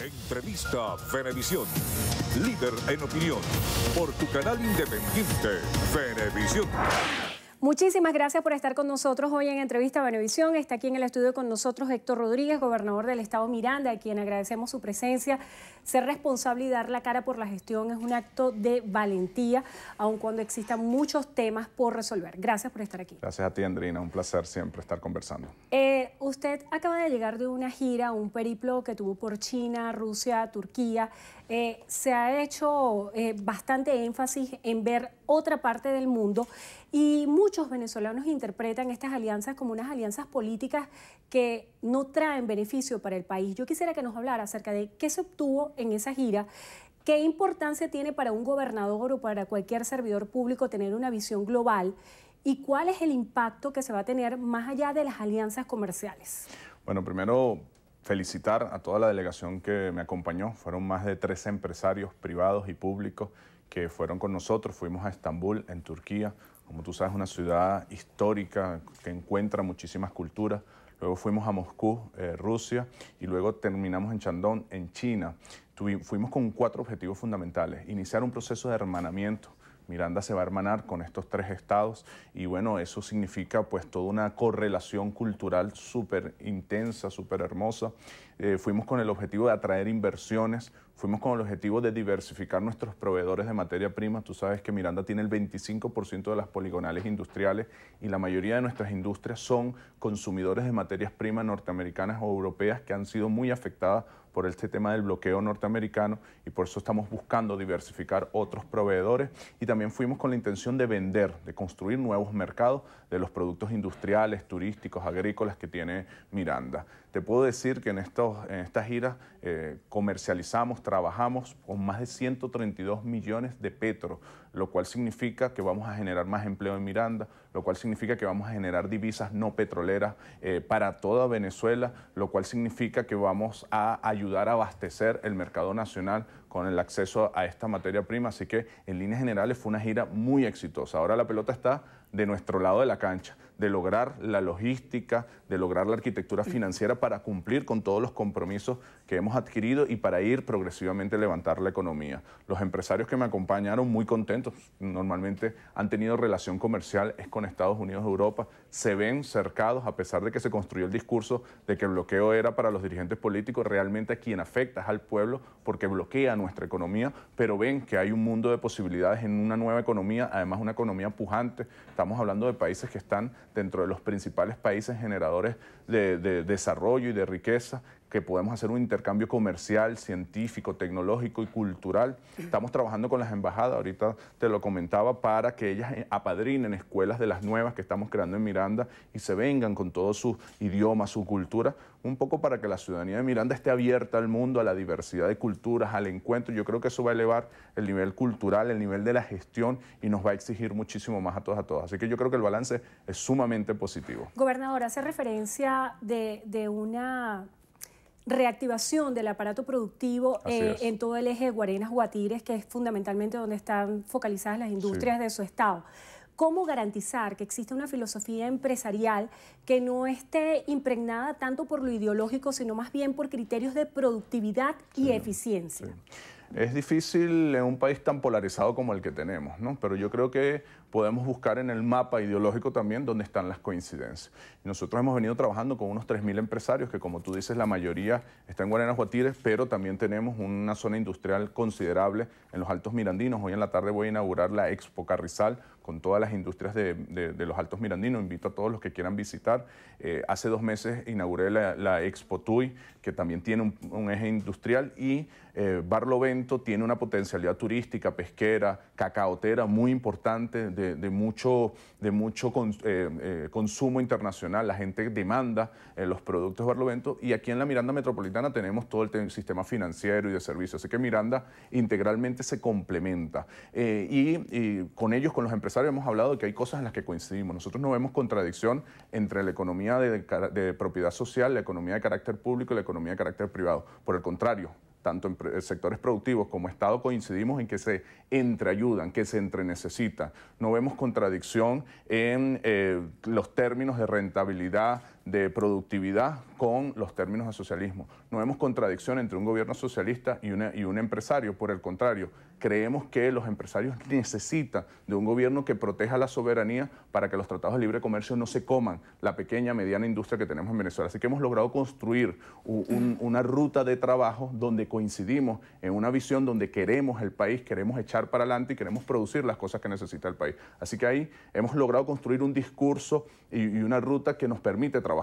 Entrevista Fenevisión, líder en opinión, por tu canal independiente, Fenevisión. Muchísimas gracias por estar con nosotros hoy en Entrevista a Benevisión. Está aquí en el estudio con nosotros Héctor Rodríguez, gobernador del Estado Miranda, a quien agradecemos su presencia. Ser responsable y dar la cara por la gestión es un acto de valentía, aun cuando existan muchos temas por resolver. Gracias por estar aquí. Gracias a ti, Andrina. Un placer siempre estar conversando. Eh, usted acaba de llegar de una gira, un periplo que tuvo por China, Rusia, Turquía. Eh, se ha hecho eh, bastante énfasis en ver otra parte del mundo y muy muchos venezolanos interpretan estas alianzas como unas alianzas políticas que no traen beneficio para el país. Yo quisiera que nos hablara acerca de qué se obtuvo en esa gira. ¿Qué importancia tiene para un gobernador o para cualquier servidor público tener una visión global? ¿Y cuál es el impacto que se va a tener más allá de las alianzas comerciales? Bueno, primero felicitar a toda la delegación que me acompañó. Fueron más de tres empresarios privados y públicos que fueron con nosotros. Fuimos a Estambul, en Turquía, como tú sabes, una ciudad histórica que encuentra muchísimas culturas. Luego fuimos a Moscú, eh, Rusia, y luego terminamos en Shandong, en China. fuimos con cuatro objetivos fundamentales. Iniciar un proceso de hermanamiento Miranda se va a hermanar con estos tres estados y bueno, eso significa pues toda una correlación cultural súper intensa, súper hermosa. Eh, fuimos con el objetivo de atraer inversiones, fuimos con el objetivo de diversificar nuestros proveedores de materia prima. Tú sabes que Miranda tiene el 25% de las poligonales industriales y la mayoría de nuestras industrias son consumidores de materias primas norteamericanas o europeas que han sido muy afectadas por este tema del bloqueo norteamericano y por eso estamos buscando diversificar otros proveedores y también fuimos con la intención de vender, de construir nuevos mercados de los productos industriales, turísticos, agrícolas que tiene Miranda. Te puedo decir que en, estos, en estas giras eh, comercializamos, trabajamos con más de 132 millones de petro, lo cual significa que vamos a generar más empleo en Miranda, lo cual significa que vamos a generar divisas no petroleras eh, para toda Venezuela, lo cual significa que vamos a ayudar a abastecer el mercado nacional con el acceso a esta materia prima. Así que en líneas generales fue una gira muy exitosa. Ahora la pelota está de nuestro lado de la cancha de lograr la logística, de lograr la arquitectura financiera para cumplir con todos los compromisos que hemos adquirido y para ir progresivamente a levantar la economía. Los empresarios que me acompañaron muy contentos, normalmente han tenido relación comercial, es con Estados Unidos, Europa, se ven cercados, a pesar de que se construyó el discurso de que el bloqueo era para los dirigentes políticos, realmente a quien afecta al pueblo porque bloquea nuestra economía, pero ven que hay un mundo de posibilidades en una nueva economía, además una economía pujante. Estamos hablando de países que están dentro de los principales países generadores de desarrollo y de riqueza, que podemos hacer un intercambio comercial, científico, tecnológico y cultural. Estamos trabajando con las embajadas, ahorita te lo comentaba, para que ellas apadrinen escuelas de las nuevas que estamos creando en Miranda y se vengan con todos sus idiomas su cultura, un poco para que la ciudadanía de Miranda esté abierta al mundo, a la diversidad de culturas, al encuentro. Yo creo que eso va a elevar el nivel cultural, el nivel de la gestión y nos va a exigir muchísimo más a todas a todas. Así que yo creo que el balance es sumamente positivo. Gobernador, hace referencia de una reactivación del aparato productivo eh, en todo el eje de Guarenas Guatires, que es fundamentalmente donde están focalizadas las industrias de su estado. ¿Cómo garantizar que existe una filosofía empresarial que no esté impregnada tanto por lo ideológico, sino más bien por criterios de productividad y eficiencia? Es difícil en un país tan polarizado como el que tenemos, ¿no? Pero yo creo que podemos buscar en el mapa ideológico también dónde están las coincidencias. nosotros hemos venido trabajando con unos 3.000 empresarios que, como tú dices, la mayoría está en Guarena pero también tenemos una zona industrial considerable en los Altos Mirandinos. Hoy en la tarde voy a inaugurar la Expo Carrizal con todas las industrias de, los Altos Mirandinos. Invito a todos los que quieran visitar. Eh, hace dos meses inauguré la, Expo TUI, que también tiene un, eje industrial, y eh, Barlovento tiene una potencialidad turística, pesquera, cacaotera muy importante de, mucho, de mucho eh, eh, consumo internacional, la gente demanda eh, los productos de Barlovento y aquí en la Miranda Metropolitana tenemos todo el, sistema financiero y de servicios, así que Miranda integralmente se complementa. Y, con ellos, con los empresarios, hemos hablado de que hay cosas en las que coincidimos. Nosotros no vemos contradicción entre la economía de propiedad social, la economía de carácter público y la economía de carácter privado. Por el contrario, tanto en sectores productivos como Estado, coincidimos en que se entreayudan, que se entrenecesitan. No vemos contradicción en eh, los términos de rentabilidad de productividad con los términos de socialismo. No vemos contradicción entre un gobierno socialista y, una, y un empresario, por el contrario, creemos que los empresarios necesitan de un gobierno que proteja la soberanía para que los tratados de libre comercio no se coman la pequeña, mediana industria que tenemos en Venezuela. Así que hemos logrado construir una ruta de trabajo donde coincidimos en una visión donde queremos el país, queremos echar para adelante y queremos producir las cosas que necesita el país. Así que ahí hemos logrado construir un discurso y, y una ruta que nos permite trabajar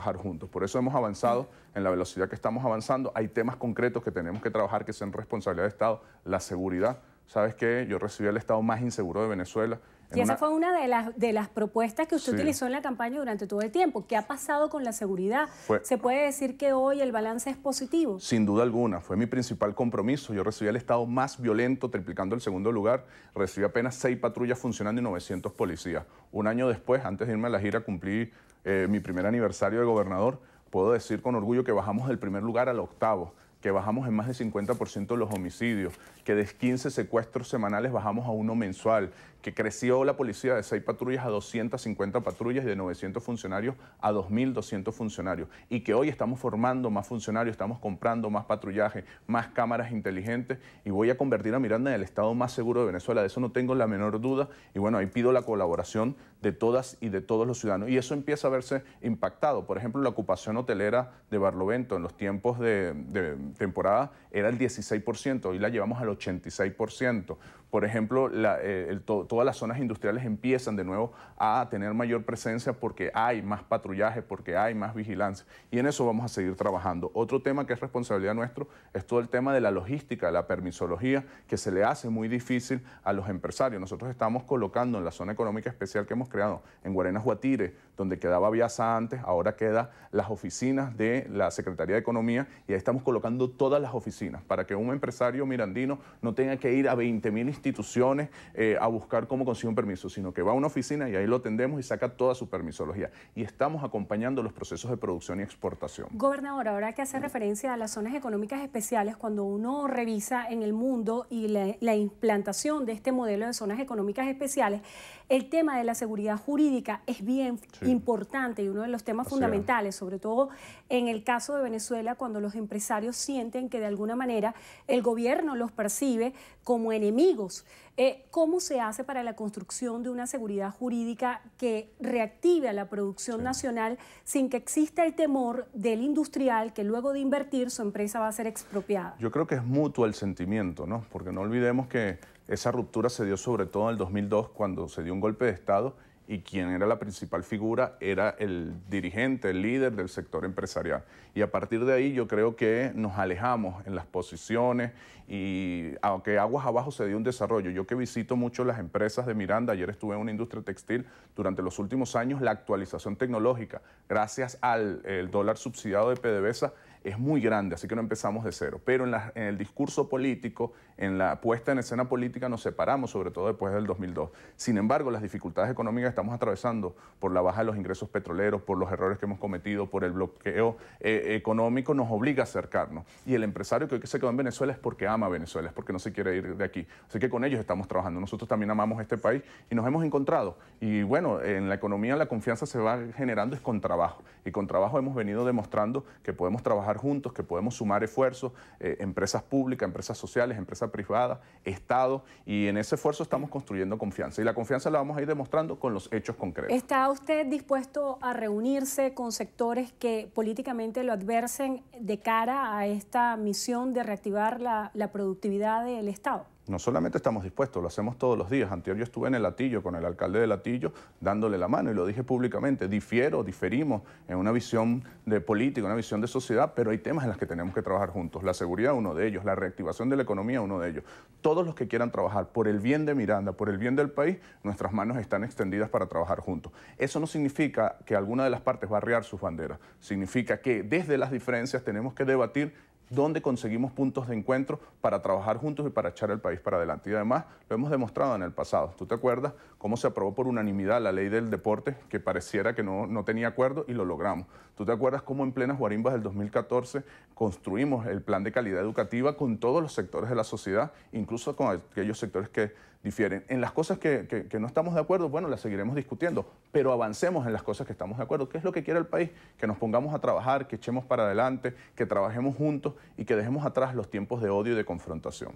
por eso hemos avanzado en la velocidad que estamos avanzando. Hay temas concretos que tenemos que trabajar que sean responsabilidad de Estado, la seguridad. ¿Sabes qué? Yo recibí el Estado más inseguro de Venezuela y esa fue una de las, propuestas que usted utilizó en la campaña durante todo el tiempo. ¿Qué ha pasado con la seguridad? ¿Se puede decir que hoy el balance es positivo? Sin duda alguna, fue mi principal compromiso. Yo recibí el Estado más violento, triplicando el segundo lugar. Recibí apenas seis patrullas funcionando y 900 policías. Un año después, antes de irme a la gira, cumplí eh, mi primer aniversario de gobernador. Puedo decir con orgullo que bajamos del primer lugar al octavo que bajamos en más del 50% los homicidios, que de 15 secuestros semanales bajamos a uno mensual, que creció la policía de 6 patrullas a 250 patrullas y de 900 funcionarios a 2.200 funcionarios. Y que hoy estamos formando más funcionarios, estamos comprando más patrullaje, más cámaras inteligentes y voy a convertir a Miranda en el estado más seguro de Venezuela. De eso no tengo la menor duda. Y bueno, ahí pido la colaboración de todas y de todos los ciudadanos. Y eso empieza a verse impactado. Por ejemplo, la ocupación hotelera de Barlovento en los tiempos de, temporada era el 16%, hoy la llevamos al 86%. Por ejemplo, eh, el, todo todas las zonas industriales empiezan de nuevo a tener mayor presencia porque hay más patrullaje, porque hay más vigilancia. Y en eso vamos a seguir trabajando. Otro tema que es responsabilidad nuestro es todo el tema de la logística, la permisología, que se le hace muy difícil a los empresarios. Nosotros estamos colocando en la zona económica especial que hemos creado en Guarenas Huatire, donde quedaba Viasa antes, ahora quedan las oficinas de la Secretaría de Economía y ahí estamos colocando todas las oficinas para que un empresario mirandino no tenga que ir a 20.000 instituciones eh, a buscar cómo consigue un permiso, sino que va a una oficina y ahí lo atendemos y saca toda su permisología. Y estamos acompañando los procesos de producción y exportación. Gobernador, ahora que hace referencia a las zonas económicas especiales, cuando uno revisa en el mundo y la implantación de este modelo de zonas económicas especiales, el tema de la seguridad jurídica es bien importante y uno de los temas fundamentales, sobre todo en el caso de Venezuela, cuando los empresarios sienten que de alguna manera el gobierno los percibe como enemigos. Eh, ¿Cómo se hace para la construcción de una seguridad jurídica que reactive a la producción nacional sin que exista el temor del industrial que luego de invertir su empresa va a ser expropiada? Yo creo que es mutuo el sentimiento, ¿no? Porque no olvidemos que esa ruptura se dio sobre todo en el 2002 cuando se dio un golpe de Estado y quien era la principal figura era el dirigente, el líder del sector empresarial. Y a partir de ahí yo creo que nos alejamos en las posiciones y aunque aguas abajo se dio un desarrollo, yo que visito mucho las empresas de Miranda, ayer estuve en una industria textil, durante los últimos años la actualización tecnológica, gracias al dólar subsidiado de PDVSA, es muy grande, así que no empezamos de cero. Pero en el discurso político en la puesta en escena política nos separamos, sobre todo después del 2002. Sin embargo, las dificultades económicas que estamos atravesando por la baja de los ingresos petroleros, por los errores que hemos cometido, por el bloqueo eh, económico, nos obliga a acercarnos. Y el empresario que hoy se quedó en Venezuela es porque ama Venezuela, es porque no se quiere ir de aquí. Así que con ellos estamos trabajando. Nosotros también amamos este país y nos hemos encontrado. Y bueno, en la economía la confianza se va generando es con trabajo. Y con trabajo hemos venido demostrando que podemos trabajar juntos, que podemos sumar esfuerzos, eh, empresas públicas, empresas sociales, empresas privada, Estado, y en ese esfuerzo estamos construyendo confianza. Y la confianza la vamos a ir demostrando con los hechos concretos. ¿Está usted dispuesto a reunirse con sectores que políticamente lo adversen de cara a esta misión de reactivar la productividad del Estado? no solamente estamos dispuestos, lo hacemos todos los días. Anterior yo estuve en el Latillo con el alcalde de Latillo dándole la mano y lo dije públicamente, difiero, diferimos en una visión de política, una visión de sociedad, pero hay temas en los que tenemos que trabajar juntos. La seguridad, uno de ellos, la reactivación de la economía, uno de ellos. Todos los que quieran trabajar por el bien de Miranda, por el bien del país, nuestras manos están extendidas para trabajar juntos. Eso no significa que alguna de las partes va a arrear sus banderas, significa que desde las diferencias tenemos que debatir dónde conseguimos puntos de encuentro para trabajar juntos y para echar el país para adelante. Y además lo hemos demostrado en el pasado. ¿Tú te acuerdas cómo se aprobó por unanimidad la ley del deporte que pareciera que no, no tenía acuerdo y lo logramos? ¿Tú te acuerdas cómo en plenas guarimbas del 2014 construimos el plan de calidad educativa con todos los sectores de la sociedad, incluso con aquellos sectores que difieren? En las cosas que, que no estamos de acuerdo, bueno, las seguiremos discutiendo, pero avancemos en las cosas que estamos de acuerdo. ¿Qué es lo que quiere el país? Que nos pongamos a trabajar, que echemos para adelante, que trabajemos juntos y que dejemos atrás los tiempos de odio y de confrontación.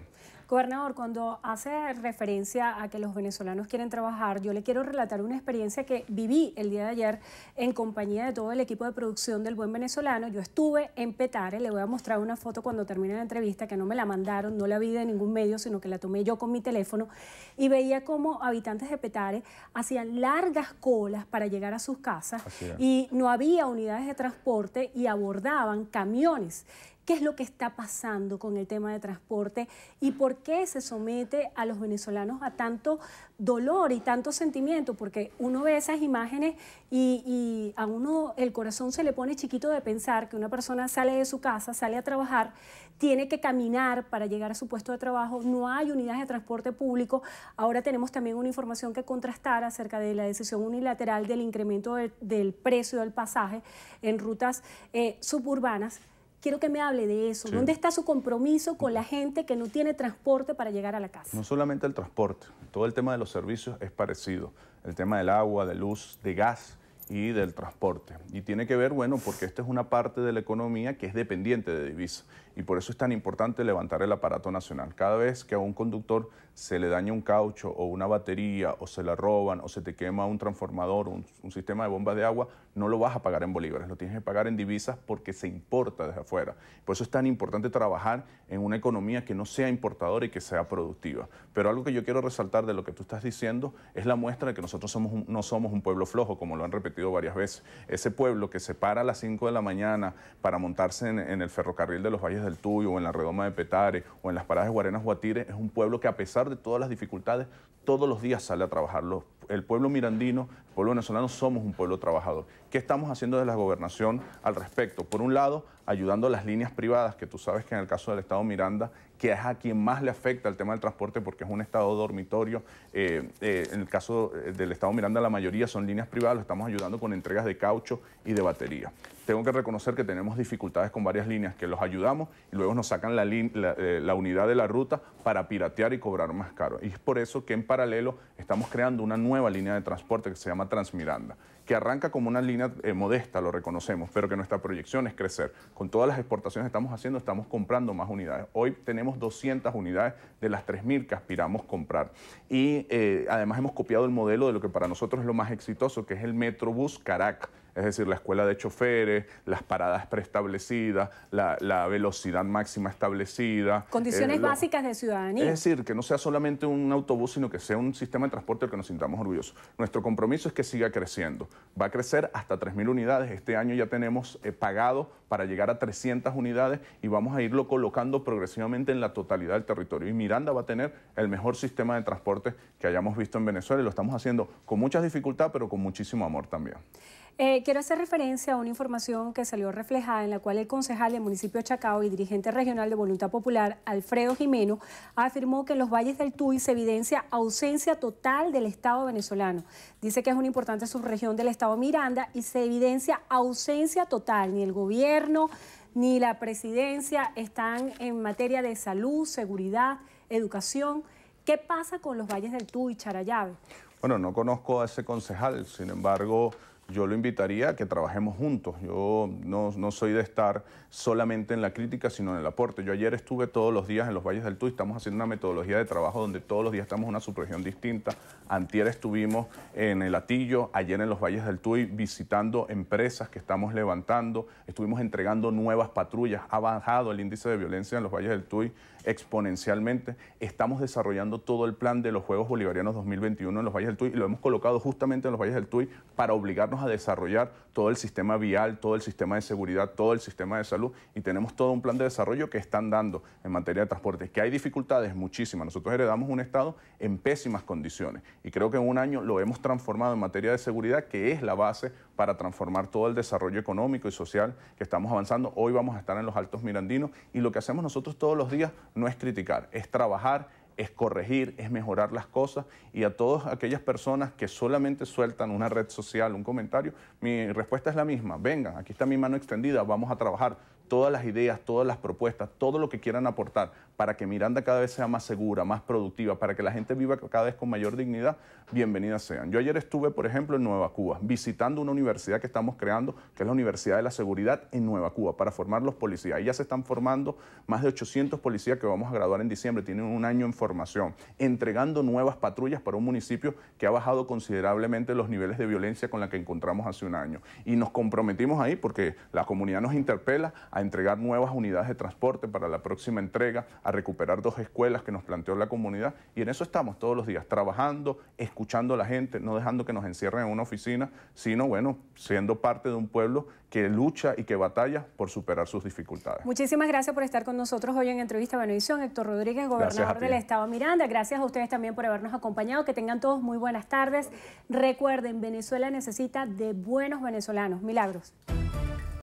Gobernador, cuando hace referencia a que los venezolanos quieren trabajar, yo le quiero relatar una experiencia que viví el día de ayer en compañía de todo el equipo de producción del Buen Venezolano. Yo estuve en Petare, le voy a mostrar una foto cuando termine la entrevista, que no me la mandaron, no la vi de ningún medio, sino que la tomé yo con mi teléfono, y veía cómo habitantes de Petare hacían largas colas para llegar a sus casas y no había unidades de transporte y abordaban camiones qué es lo que está pasando con el tema de transporte y por qué se somete a los venezolanos a tanto dolor y tanto sentimiento, porque uno ve esas imágenes y, a uno el corazón se le pone chiquito de pensar que una persona sale de su casa, sale a trabajar, tiene que caminar para llegar a su puesto de trabajo, no hay unidades de transporte público. Ahora tenemos también una información que contrastar acerca de la decisión unilateral del incremento del precio del pasaje en rutas eh, suburbanas Quiero que me hable de eso. ¿Dónde está su compromiso con la gente que no tiene transporte para llegar a la casa? No solamente el transporte, todo el tema de los servicios es parecido. El tema del agua, de luz, de gas, y del transporte. Y tiene que ver, bueno, porque esta es una parte de la economía que es dependiente de divisas. Y por eso es tan importante levantar el aparato nacional. Cada vez que a un conductor se le daña un caucho o una batería o se la roban o se te quema un transformador o un, sistema de bombas de agua, no lo vas a pagar en bolívares, lo tienes que pagar en divisas porque se importa desde afuera. Por eso es tan importante trabajar en una economía que no sea importadora y que sea productiva. Pero algo que yo quiero resaltar de lo que tú estás diciendo es la muestra de que nosotros somos no somos un pueblo flojo, como lo han repetido varias veces. Ese pueblo que se para a las 5 de la mañana para montarse en, el ferrocarril de los Valles del Tuyo, o en la Redoma de Petare, o en las paradas de Guarenas Guatire, es un pueblo que a pesar de todas las dificultades, todos los días sale a trabajar. el pueblo mirandino, el pueblo venezolano, somos un pueblo trabajador ¿Qué estamos haciendo de la gobernación al respecto? Por un lado, ayudando a las líneas privadas, que tú sabes que en el caso del Estado Miranda, que es a quien más le afecta el tema del transporte porque es un Estado dormitorio, eh, eh, en el caso eh, del Estado Miranda la mayoría son líneas privadas, lo estamos ayudando con entregas de caucho y de batería tengo que reconocer que tenemos dificultades con varias líneas que los ayudamos y luego nos sacan eh, la, unidad de la ruta para piratear y cobrar más caro. Y es por eso que en paralelo estamos creando una nueva línea de transporte que se llama Transmiranda, que arranca como una línea eh, modesta, lo reconocemos, pero que nuestra proyección es crecer. Con todas las exportaciones que estamos haciendo, estamos comprando más unidades. Hoy tenemos 200 unidades de las 3.000 que aspiramos comprar. Y eh, además hemos copiado el modelo de lo que para nosotros es lo más exitoso, que es el Metrobús Caracas es decir, la escuela de choferes, las paradas preestablecidas, la, velocidad máxima establecida. Condiciones eh, básicas de ciudadanía. Es decir, que no sea solamente un autobús, sino que sea un sistema de transporte del que nos sintamos orgullosos. Nuestro compromiso es que siga creciendo. Va a crecer hasta 3.000 unidades. Este año ya tenemos eh, pagado para llegar a 300 unidades y vamos a irlo colocando progresivamente en la totalidad del territorio. Y Miranda va a tener el mejor sistema de transporte que hayamos visto en Venezuela y lo estamos haciendo con muchas dificultad, pero con muchísimo amor también. Eh, quiero hacer referencia a una información que salió reflejada en la cual el concejal del municipio de Chacao y dirigente regional de Voluntad Popular, Alfredo Jimeno, afirmó que en los valles del Tuy se evidencia ausencia total del Estado venezolano. Dice que es una importante subregión del Estado Miranda y se evidencia ausencia total, ni el gobierno ni la presidencia están en materia de salud, seguridad, educación. ¿Qué pasa con los valles del Tuy, Charayave? Bueno, no conozco a ese concejal, sin embargo yo lo invitaría a que trabajemos juntos. Yo no, soy de estar solamente en la crítica, sino en el aporte. Yo ayer estuve todos los días en los Valles del Tuy, estamos haciendo una metodología de trabajo donde todos los días estamos en una subregión distinta. Antier estuvimos en el Atillo, ayer en los Valles del Tuy, visitando empresas que estamos levantando, estuvimos entregando nuevas patrullas, ha bajado el índice de violencia en los Valles del Tuy exponencialmente. Estamos desarrollando todo el plan de los Juegos Bolivarianos 2021 en los Valles del Tuy y lo hemos colocado justamente en los Valles del Tuy para obligarnos a desarrollar todo el sistema vial, todo el sistema de seguridad, todo el sistema de salud y tenemos todo un plan de desarrollo que están dando en materia de transporte. Que hay dificultades muchísimas. Nosotros heredamos un Estado en pésimas condiciones y creo que en un año lo hemos transformado en materia de seguridad que es la base para transformar todo el desarrollo económico y social que estamos avanzando. Hoy vamos a estar en los Altos Mirandinos y lo que hacemos nosotros todos los días no es criticar, es trabajar, es corregir, es mejorar las cosas y a todas aquellas personas que solamente sueltan una red social, un comentario, mi respuesta es la misma, vengan, aquí está mi mano extendida, vamos a trabajar, todas las ideas, todas las propuestas, todo lo que quieran aportar para que Miranda cada vez sea más segura, más productiva, para que la gente viva cada vez con mayor dignidad, bienvenidas sean. Yo ayer estuve, por ejemplo, en Nueva Cuba, visitando una universidad que estamos creando, que es la Universidad de la Seguridad en Nueva Cuba, para formar los policías. Ahí ya se están formando más de 800 policías que vamos a graduar en diciembre, tienen un año en formación, entregando nuevas patrullas para un municipio que ha bajado considerablemente los niveles de violencia con la que encontramos hace un año. Y nos comprometimos ahí porque la comunidad nos interpela entregar nuevas unidades de transporte para la próxima entrega, a recuperar dos escuelas que nos planteó la comunidad y en eso estamos todos los días, trabajando, escuchando a la gente, no dejando que nos encierren en una oficina, sino bueno, siendo parte de un pueblo que lucha y que batalla por superar sus dificultades. Muchísimas gracias por estar con nosotros hoy en Entrevista Benevisión. Héctor Rodríguez, gobernador del Estado Miranda. Gracias a ustedes también por habernos acompañado. Que tengan todos muy buenas tardes. Recuerden, Venezuela necesita de buenos venezolanos. Milagros.